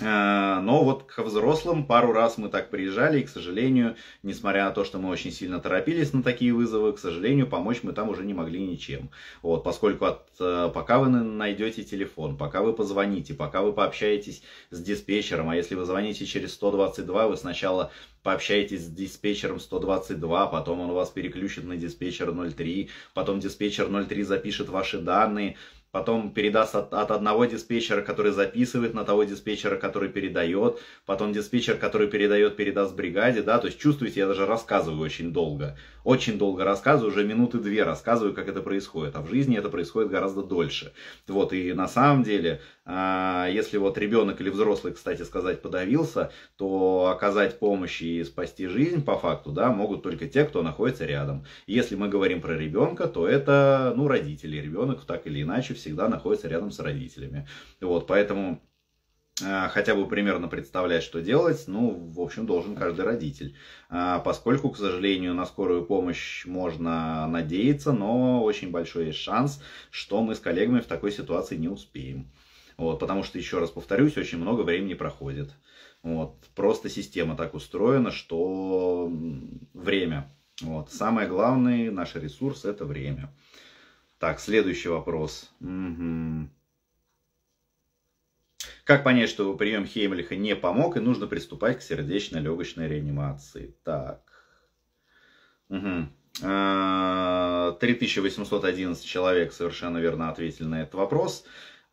Э, но вот к взрослым пару раз мы так приезжали, и, к сожалению, несмотря на то, что мы очень сильно торопились на такие вызовы, к сожалению, помочь мы там уже не могли ничем. Вот, поскольку от, э, пока вы найдете телефон, пока вы позвоните, пока вы пообщаетесь с диспетчером, а если вы звоните через 122, вы сначала пообщаетесь с диспетчером 122, потом он вас переключит на диспетчер 03, потом диспетчер 03 запишет ваши данные, потом передаст от, от одного диспетчера, который записывает, на того диспетчера, который передает, потом диспетчер, который передает, передаст бригаде, да, то есть чувствуете, я даже рассказываю очень долго очень долго рассказываю, уже минуты две рассказываю, как это происходит. А в жизни это происходит гораздо дольше. Вот, и на самом деле, а, если вот ребенок или взрослый, кстати сказать, подавился, то оказать помощь и спасти жизнь по факту, да, могут только те, кто находится рядом. Если мы говорим про ребенка, то это, ну, родители. Ребенок так или иначе всегда находится рядом с родителями. Вот, поэтому а, хотя бы примерно представлять, что делать, ну, в общем, должен каждый родитель. А, поскольку, к сожалению, на скорую помощь можно надеяться, но очень большой шанс, что мы с коллегами в такой ситуации не успеем. Вот, потому что, еще раз повторюсь, очень много времени проходит. Вот, просто система так устроена, что время. Вот, самое главное, наш ресурс – это время. Так, следующий вопрос. Угу. Как понять, что прием Хеймлиха не помог и нужно приступать к сердечно-легочной реанимации? Так. Угу. 3811 а, человек совершенно верно ответили на этот вопрос.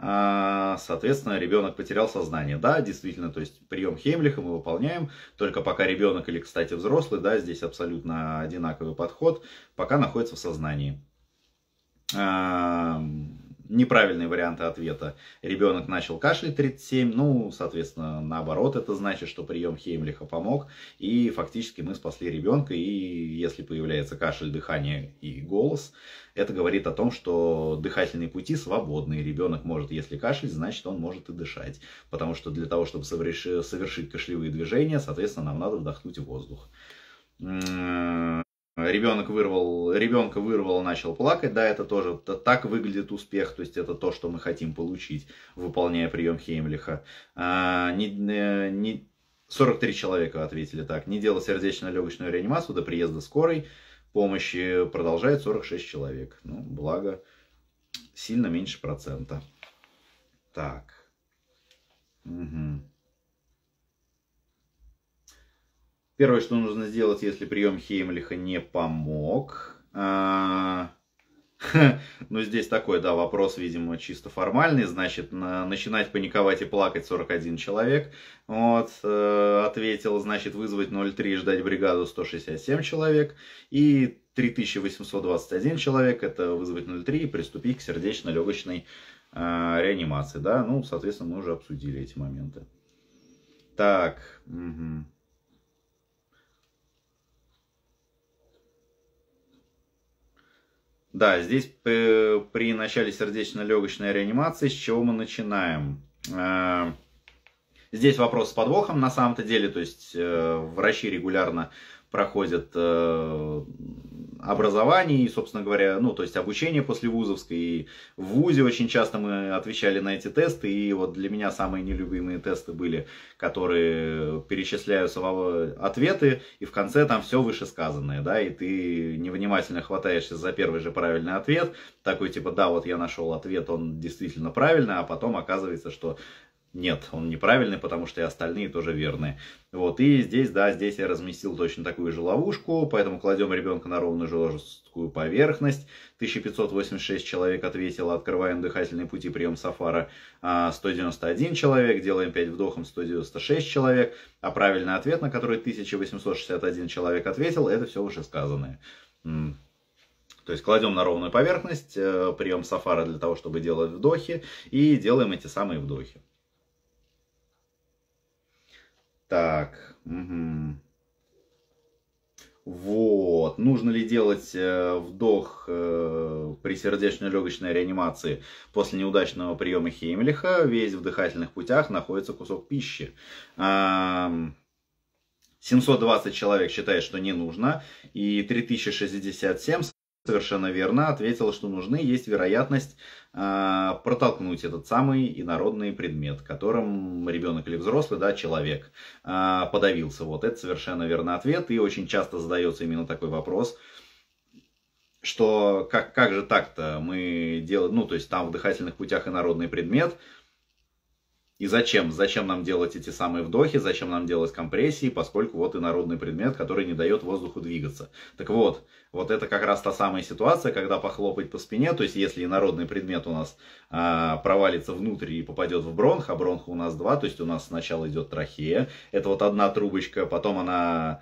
А, соответственно, ребенок потерял сознание. Да, действительно, то есть прием Хеймлиха мы выполняем, только пока ребенок или, кстати, взрослый, да, здесь абсолютно одинаковый подход, пока находится в сознании неправильные варианты ответа. Ребенок начал кашлять 37, ну, соответственно, наоборот, это значит, что прием Хеймлиха помог, и фактически мы спасли ребенка, и если появляется кашель, дыхание и голос, это говорит о том, что дыхательные пути свободны, ребенок может, если кашель, значит, он может и дышать, потому что для того, чтобы совершить кашлевые движения, соответственно, нам надо вдохнуть воздух ребенок вырвал, ребенка вырвал, начал плакать, да, это тоже так выглядит успех, то есть это то, что мы хотим получить, выполняя прием Хеймлиха. А, не, э, не, 43 человека ответили так. Не делал сердечно-легочную реанимацию до приезда скорой помощи продолжает 46 человек. Ну, благо, сильно меньше процента. Так. Угу. Первое, что нужно сделать, если прием Хеймлиха не помог. А... <laughs> Ну, здесь такой, да, вопрос, видимо, чисто формальный. Значит, на, начинать паниковать и плакать 41 человек. Вот, э, ответил, значит, вызвать 03 и ждать бригаду 167 человек. И 3821 человек, это вызвать 03 и приступить к сердечно-легочной э, реанимации. Да, ну, соответственно, мы уже обсудили эти моменты. Так, угу. Да, здесь при, э, при начале сердечно-легочной реанимации с чего мы начинаем? Э, здесь вопрос с подвохом на самом-то деле, то есть э, врачи регулярно проходят э, образование и, собственно говоря, ну, то есть обучение после вузовской. И в ВУЗе очень часто мы отвечали на эти тесты, и вот для меня самые нелюбимые тесты были, которые перечисляются ответы, и в конце там все вышесказанное, да, и ты невнимательно хватаешься за первый же правильный ответ, такой типа, да, вот я нашел ответ, он действительно правильный, а потом оказывается, что нет, он неправильный, потому что и остальные тоже верные. Вот, и здесь, да, здесь я разместил точно такую же ловушку, поэтому кладем ребенка на ровную жесткую поверхность. 1586 человек ответило, открываем дыхательные пути, прием сафара 191 а, человек, делаем 5 вдохом 196 человек, а правильный ответ, на который 1861 человек ответил, это все сказанное. То есть кладем на ровную поверхность, э, прием сафара для того, чтобы делать вдохи, и делаем эти самые вдохи. Так. Угу. Вот. Нужно ли делать э, вдох э, при сердечно-легочной реанимации после неудачного приема Хеймлиха? Весь в дыхательных путях находится кусок пищи. 720 человек считает, что не нужно, и 3067 Совершенно верно, ответила, что нужны, есть вероятность э, протолкнуть этот самый инородный предмет, которым ребенок или взрослый, да, человек э, подавился. Вот это совершенно верный ответ, и очень часто задается именно такой вопрос, что как, как же так-то мы делаем, ну, то есть там в дыхательных путях инородный предмет – и зачем? Зачем нам делать эти самые вдохи, зачем нам делать компрессии, поскольку вот инородный предмет, который не дает воздуху двигаться. Так вот, вот это как раз та самая ситуация, когда похлопать по спине, то есть если инородный предмет у нас а, провалится внутрь и попадет в бронх, а бронха у нас два, то есть у нас сначала идет трахея, это вот одна трубочка, потом она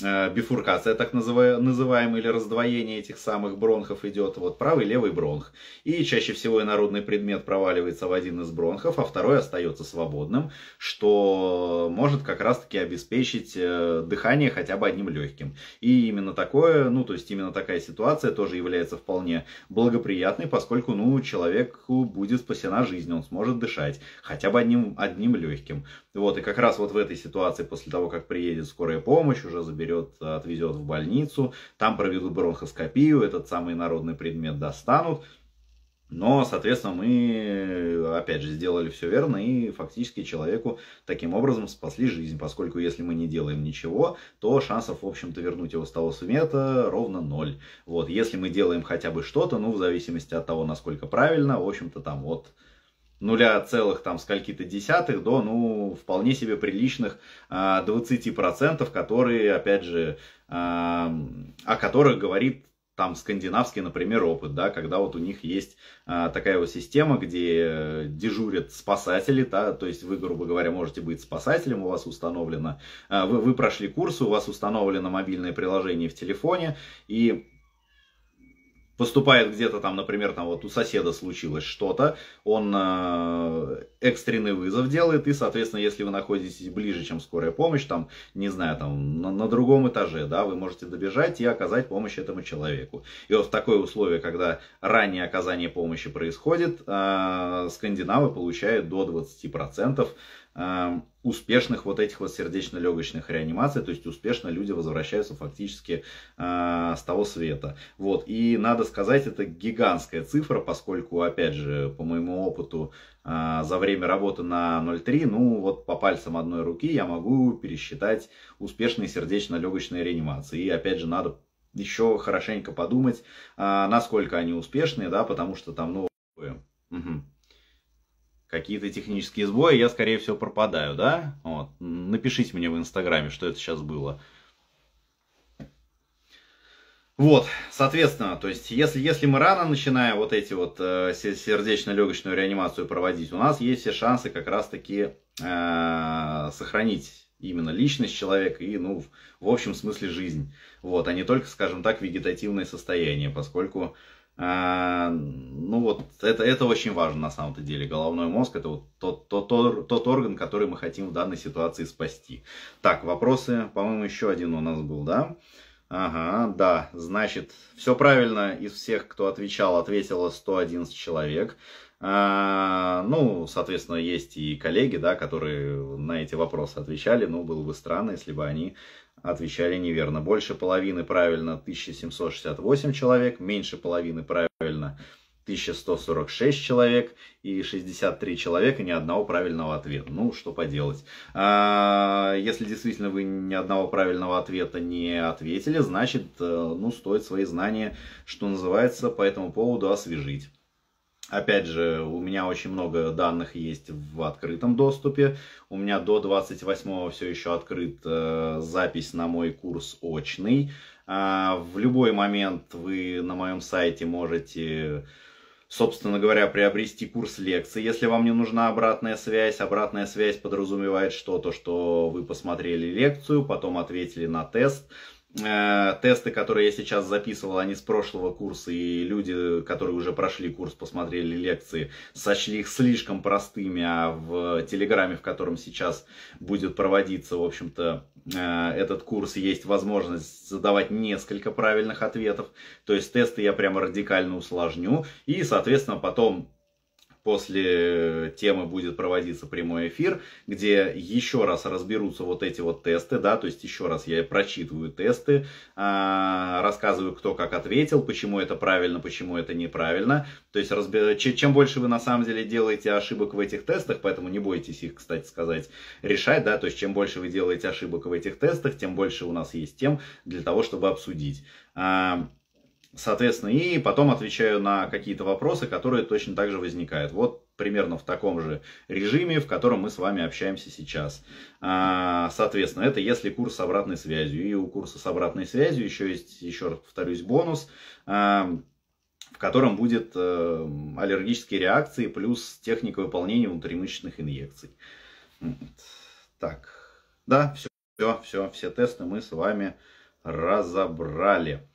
Э, бифуркация, так называемая, или раздвоение этих самых бронхов идет, вот правый и левый бронх. И чаще всего инородный предмет проваливается в один из бронхов, а второй остается свободным, что может как раз-таки обеспечить э, дыхание хотя бы одним легким. И именно такое, ну то есть именно такая ситуация тоже является вполне благоприятной, поскольку, ну, человеку будет спасена жизнь, он сможет дышать хотя бы одним, одним легким. Вот, и как раз вот в этой ситуации, после того, как приедет скорая помощь, уже заберет, отвезет в больницу, там проведут бронхоскопию, этот самый народный предмет достанут. Но, соответственно, мы, опять же, сделали все верно и фактически человеку таким образом спасли жизнь, поскольку если мы не делаем ничего, то шансов, в общем-то, вернуть его с того света ровно ноль. Вот, если мы делаем хотя бы что-то, ну, в зависимости от того, насколько правильно, в общем-то, там вот нуля целых там скольки-то десятых до, ну, вполне себе приличных а, 20%, которые, опять же, а, о которых говорит там скандинавский, например, опыт, да, когда вот у них есть а, такая вот система, где дежурят спасатели, да, то есть вы, грубо говоря, можете быть спасателем, у вас установлено, а, вы, вы прошли курс, у вас установлено мобильное приложение в телефоне, и поступает где-то там, например, там вот у соседа случилось что-то, он э, экстренный вызов делает, и, соответственно, если вы находитесь ближе, чем скорая помощь, там, не знаю, там, на, на другом этаже, да, вы можете добежать и оказать помощь этому человеку. И вот в такое условие, когда раннее оказание помощи происходит, э, скандинавы получают до 20% Эм, успешных вот этих вот сердечно-легочных реанимаций, то есть успешно люди возвращаются фактически э, с того света. Вот, и надо сказать, это гигантская цифра, поскольку, опять же, по моему опыту, э, за время работы на 0,3, ну вот по пальцам одной руки я могу пересчитать успешные сердечно-легочные реанимации. И опять же, надо еще хорошенько подумать, э, насколько они успешные, да, потому что там, ну... Угу какие-то технические сбои, я, скорее всего, пропадаю, да? Вот. Напишите мне в Инстаграме, что это сейчас было. Вот, соответственно, то есть, если, если мы рано начинаем вот эти вот э, сердечно-легочную реанимацию проводить, у нас есть все шансы как раз-таки э, сохранить именно личность человека и, ну, в, в общем смысле жизнь. Вот, а не только, скажем так, вегетативное состояние, поскольку а, ну вот, это, это очень важно на самом-то деле. Головной мозг это вот тот, тот, тот, тот орган, который мы хотим в данной ситуации спасти. Так, вопросы, по-моему, еще один у нас был, да? Ага, да, значит, все правильно из всех, кто отвечал, ответило 111 человек. А, ну, соответственно, есть и коллеги, да, которые на эти вопросы отвечали. Ну, было бы странно, если бы они отвечали неверно. Больше половины правильно 1768 человек, меньше половины правильно 1146 человек и 63 человека ни одного правильного ответа. Ну, что поделать. А, если действительно вы ни одного правильного ответа не ответили, значит, э, ну, стоит свои знания, что называется, по этому поводу освежить. Опять же, у меня очень много данных есть в открытом доступе. У меня до 28 все еще открыт э, запись на мой курс очный. Э, в любой момент вы на моем сайте можете, собственно говоря, приобрести курс лекций. Если вам не нужна обратная связь, обратная связь подразумевает что-то, что вы посмотрели лекцию, потом ответили на тест – Э, тесты, которые я сейчас записывал, они с прошлого курса, и люди, которые уже прошли курс, посмотрели лекции, сочли их слишком простыми, а в Телеграме, в котором сейчас будет проводиться, в общем-то, э, этот курс, есть возможность задавать несколько правильных ответов, то есть тесты я прямо радикально усложню, и, соответственно, потом после э, темы будет проводиться прямой эфир, где еще раз разберутся вот эти вот тесты, да, то есть еще раз я прочитываю тесты, а, рассказываю, кто как ответил, почему это правильно, почему это неправильно. То есть разбер... чем больше вы на самом деле делаете ошибок в этих тестах, поэтому не бойтесь их, кстати сказать, решать, да, то есть чем больше вы делаете ошибок в этих тестах, тем больше у нас есть тем для того, чтобы обсудить. А, Соответственно, и потом отвечаю на какие-то вопросы, которые точно так же возникают. Вот примерно в таком же режиме, в котором мы с вами общаемся сейчас. А, соответственно, это если курс с обратной связью. И у курса с обратной связью еще есть, еще раз повторюсь, бонус, а, в котором будет э, аллергические реакции плюс техника выполнения внутримышечных инъекций. Так, да, все, все, все, все тесты мы с вами разобрали.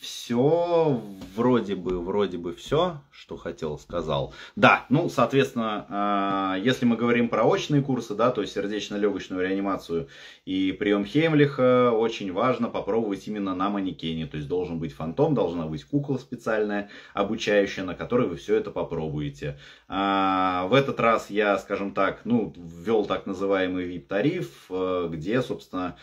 Все, вроде бы, вроде бы все, что хотел, сказал. Да, ну, соответственно, а, если мы говорим про очные курсы, да, то есть сердечно-легочную реанимацию и прием Хемлиха, очень важно попробовать именно на манекене. То есть должен быть фантом, должна быть кукла специальная, обучающая, на которой вы все это попробуете. А, в этот раз я, скажем так, ну, ввел так называемый VIP-тариф, э, где, собственно,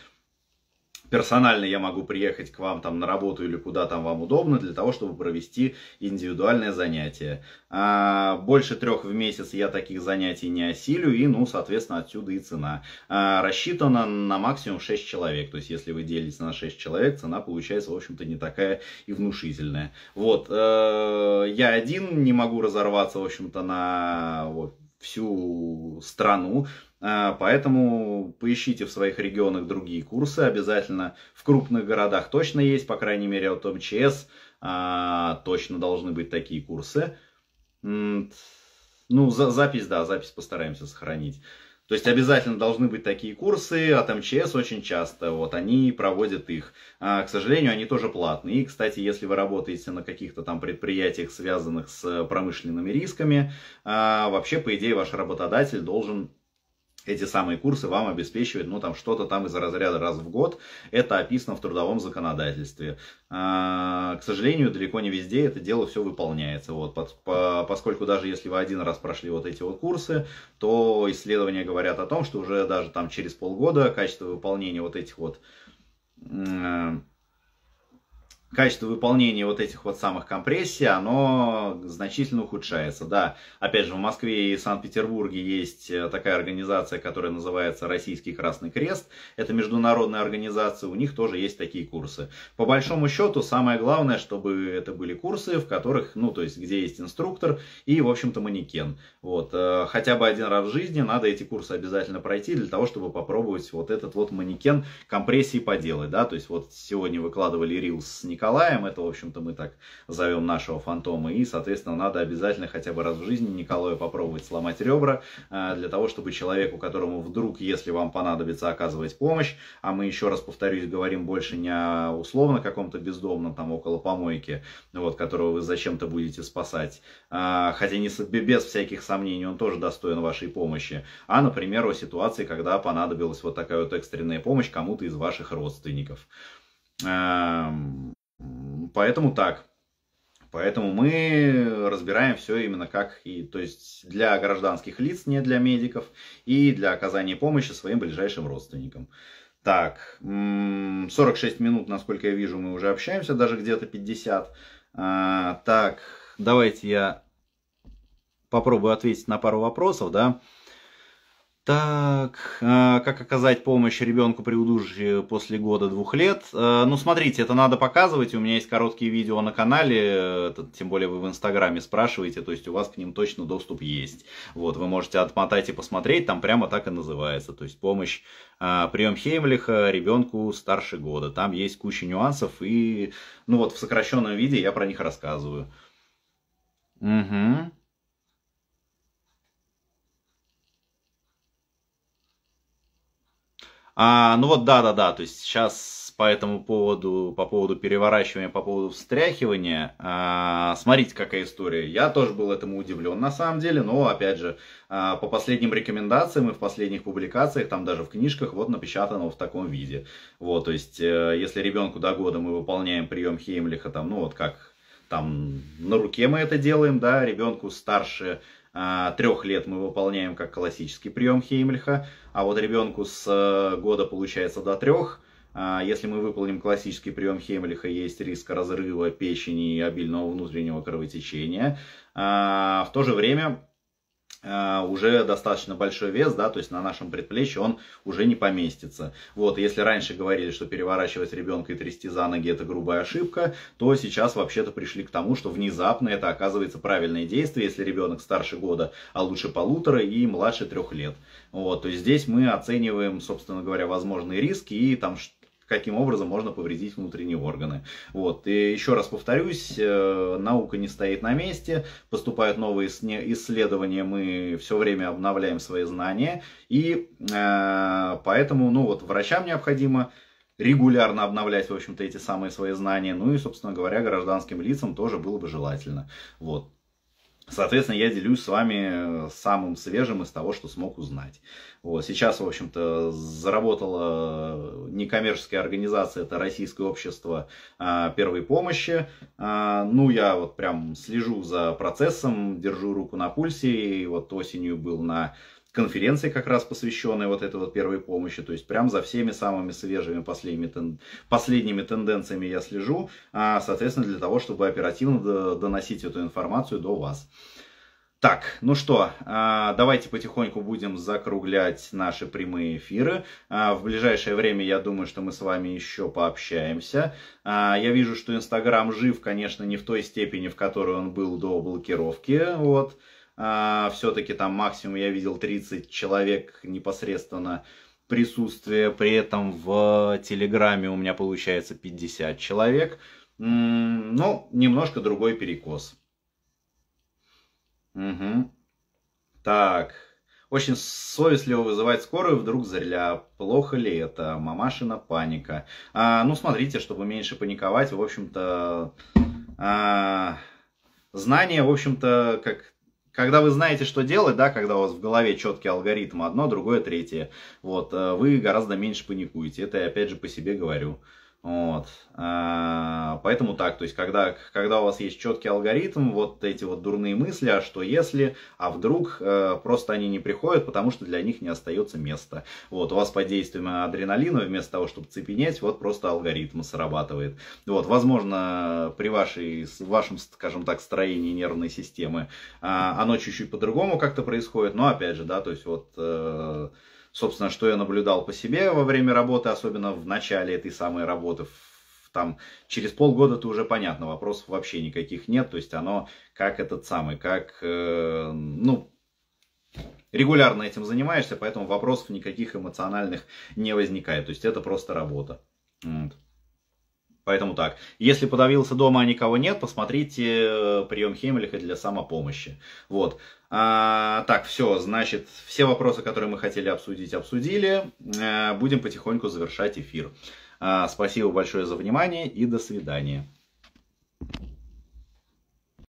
персонально я могу приехать к вам там на работу или куда там вам удобно для того, чтобы провести индивидуальное занятие. А, больше трех в месяц я таких занятий не осилю и, ну, соответственно, отсюда и цена. А, рассчитана на максимум 6 человек, то есть если вы делитесь на 6 человек, цена получается, в общем-то, не такая и внушительная. Вот, э, я один не могу разорваться, в общем-то, на вот, всю страну. А, поэтому поищите в своих регионах другие курсы, обязательно в крупных городах точно есть, по крайней мере от МЧС а, точно должны быть такие курсы. Ну, за, запись, да, запись постараемся сохранить. То есть обязательно должны быть такие курсы, от МЧС очень часто, вот, они проводят их. А, к сожалению, они тоже платные. И, кстати, если вы работаете на каких-то там предприятиях, связанных с промышленными рисками, а, вообще, по идее, ваш работодатель должен эти самые курсы вам обеспечивают, ну, там, что-то там из разряда раз в год. Это описано в трудовом законодательстве. А, к сожалению, далеко не везде это дело все выполняется. Вот, под, по, поскольку даже если вы один раз прошли вот эти вот курсы, то исследования говорят о том, что уже даже там через полгода качество выполнения вот этих вот э, качество выполнения вот этих вот самых компрессий, оно значительно ухудшается, да. Опять же, в Москве и Санкт-Петербурге есть э, такая организация, которая называется Российский Красный Крест. Это международная организация, у них тоже есть такие курсы. По большому счету, самое главное, чтобы это были курсы, в которых, ну, то есть, где есть инструктор и, в общем-то, манекен. Вот, э, хотя бы один раз в жизни надо эти курсы обязательно пройти для того, чтобы попробовать вот этот вот манекен компрессии поделать, да. То есть, вот сегодня выкладывали рилс с Николаем, это, в общем-то, мы так зовем нашего фантома, и, соответственно, надо обязательно хотя бы раз в жизни Николаю попробовать сломать ребра, э, для того, чтобы человеку, которому вдруг, если вам понадобится оказывать помощь, а мы, еще раз повторюсь, говорим больше не условно каком-то бездомном, там, около помойки, вот, которого вы зачем-то будете спасать, э, хотя не, без всяких сомнений он тоже достоин вашей помощи, а, например, о ситуации, когда понадобилась вот такая вот экстренная помощь кому-то из ваших родственников. Эм, Поэтому так. Поэтому мы разбираем все именно как и, то есть для гражданских лиц, не для медиков, и для оказания помощи своим ближайшим родственникам. Так, 46 минут, насколько я вижу, мы уже общаемся, даже где-то 50. А, так, давайте я попробую ответить на пару вопросов, да. Так, а, как оказать помощь ребенку при удушье после года-двух лет? А, ну, смотрите, это надо показывать. У меня есть короткие видео на канале, тем более вы в Инстаграме спрашиваете, то есть у вас к ним точно доступ есть. Вот, вы можете отмотать и посмотреть, там прямо так и называется. То есть помощь, а, прием Хеймлиха ребенку старше года. Там есть куча нюансов и, ну вот, в сокращенном виде я про них рассказываю. Угу. А, ну вот, да-да-да, то есть сейчас по этому поводу, по поводу переворачивания, по поводу встряхивания, а, смотрите, какая история. Я тоже был этому удивлен на самом деле, но, опять же, а, по последним рекомендациям и в последних публикациях, там даже в книжках, вот напечатано в таком виде. Вот, то есть, э, если ребенку до года мы выполняем прием Хеймлиха, там, ну вот как там на руке мы это делаем, да, ребенку старше а, трех лет мы выполняем как классический прием Хеймельха, а вот ребенку с э, года получается до трех. А, если мы выполним классический прием Хеймлиха, есть риск разрыва печени и обильного внутреннего кровотечения. А, в то же время Э, уже достаточно большой вес, да, то есть на нашем предплечье он уже не поместится. Вот, если раньше говорили, что переворачивать ребенка и трясти за ноги это грубая ошибка, то сейчас вообще-то пришли к тому, что внезапно это оказывается правильное действие, если ребенок старше года, а лучше полутора и младше трех лет. Вот, то есть здесь мы оцениваем, собственно говоря, возможные риски и там что каким образом можно повредить внутренние органы. Вот. И еще раз повторюсь, э, наука не стоит на месте, поступают новые исследования, мы все время обновляем свои знания, и э, поэтому, ну вот, врачам необходимо регулярно обновлять, в общем-то, эти самые свои знания. Ну и, собственно говоря, гражданским лицам тоже было бы желательно. Вот. Соответственно, я делюсь с вами э, самым свежим из того, что смог узнать. Вот. Сейчас, в общем-то, заработала э, некоммерческая организация, это Российское общество а, первой помощи. А, ну, я вот прям слежу за процессом, держу руку на пульсе, и вот осенью был на конференции, как раз посвященной вот этой вот первой помощи. То есть прям за всеми самыми свежими последними, тен, последними тенденциями я слежу, а, соответственно, для того, чтобы оперативно доносить эту информацию до вас. Так, ну что, а, давайте потихоньку будем закруглять наши прямые эфиры. А, в ближайшее время, я думаю, что мы с вами еще пообщаемся. А, я вижу, что Инстаграм жив, конечно, не в той степени, в которой он был до блокировки. Вот. А, все-таки там максимум я видел 30 человек непосредственно присутствие, при этом в Телеграме у меня получается 50 человек, ну, немножко другой перекос. Угу. Так. Очень совестливо вызывать скорую вдруг зря. Плохо ли это? Мамашина паника. А, ну, смотрите, чтобы меньше паниковать, в общем-то... А, знание, в общем-то, как когда вы знаете, что делать, да, когда у вас в голове четкий алгоритм, одно, другое, третье, вот, э, вы гораздо меньше паникуете. Это я опять же по себе говорю. Вот. А, поэтому так, то есть, когда, когда у вас есть четкий алгоритм, вот эти вот дурные мысли, а что если, а вдруг, э, просто они не приходят, потому что для них не остается места. Вот, у вас под действием адреналина, вместо того, чтобы цепенеть, вот просто алгоритм срабатывает. Вот, возможно, при вашей, вашем, скажем так, строении нервной системы а, оно чуть-чуть по-другому как-то происходит, но опять же, да, то есть вот... Э, собственно, что я наблюдал по себе во время работы, особенно в начале этой самой работы, там через полгода-то уже понятно, вопросов вообще никаких нет, то есть оно как этот самый, как, э, ну, регулярно этим занимаешься, поэтому вопросов никаких эмоциональных не возникает, то есть это просто работа. Вот. Поэтому так. Если подавился дома, а никого нет, посмотрите э, прием Хемелиха для самопомощи. Вот. А, так, все, значит, все вопросы, которые мы хотели обсудить, обсудили. А, будем потихоньку завершать эфир. А, спасибо большое за внимание и до свидания.